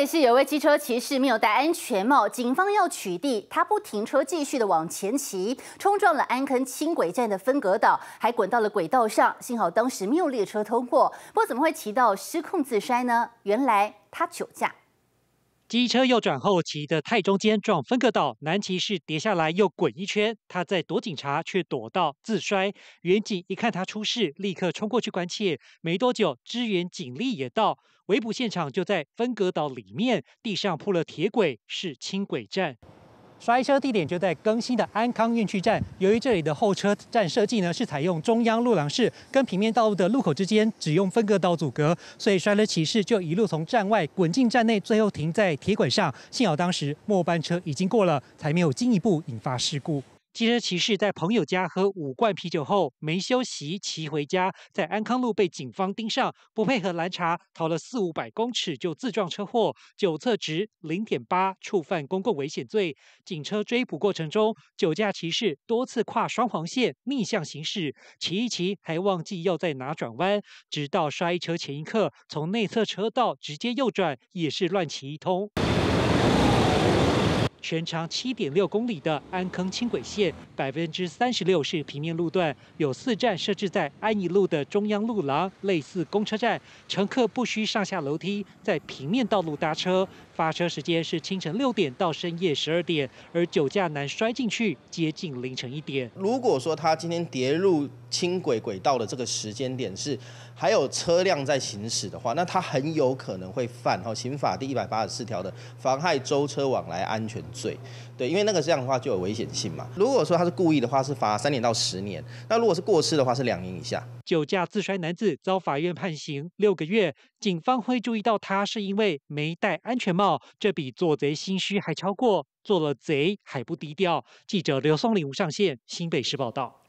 里是有位机车骑士没有戴安全帽，警方要取缔，他不停车继续的往前骑，冲撞了安坑轻轨站的分隔岛，还滚到了轨道上。幸好当时没有列车通过，不过怎么会骑到失控自摔呢？原来他酒驾。机车右转后骑得太中间，撞分隔岛，男骑士跌下来又滚一圈。他在躲警察，却躲到自摔。远警一看他出事，立刻冲过去关切。没多久，支援警力也到，围捕现场就在分隔岛里面，地上铺了铁轨，是轻轨站。摔车地点就在更新的安康运区站。由于这里的候车站设计呢是采用中央路廊式，跟平面道路的路口之间只用分隔道阻隔，所以摔了骑士就一路从站外滚进站内，最后停在铁轨上。幸好当时末班车已经过了，才没有进一步引发事故。机车骑士在朋友家喝五罐啤酒后没休息，骑回家，在安康路被警方盯上，不配合拦查，逃了四五百公尺就自撞车祸，酒测值零点八，触犯公共危险罪。警车追捕过程中，酒驾骑士多次跨双黄线逆向行驶，骑一骑还忘记要在哪转弯，直到摔车前一刻从内侧车道直接右转，也是乱骑一通。全长七点六公里的安坑轻轨线，百分之三十六是平面路段，有四站设置在安一路的中央路廊，类似公车站，乘客不需上下楼梯，在平面道路搭车。发车时间是清晨六点到深夜十二点，而酒驾男摔进去接近凌晨一点。如果说他今天跌入轻轨轨道的这个时间点是还有车辆在行驶的话，那他很有可能会犯哦刑法第一百八十四条的妨害舟车往来安全。水，对，因为那个这样的话就有危险性嘛。如果说他是故意的话，是罚三年到十年；那如果是过失的话，是两年以下。酒驾自摔男子遭法院判刑六个月，警方会注意到他是因为没戴安全帽，这比做贼心虚还超过，做了贼还不低调。记者刘松林吴上线。新北市报道。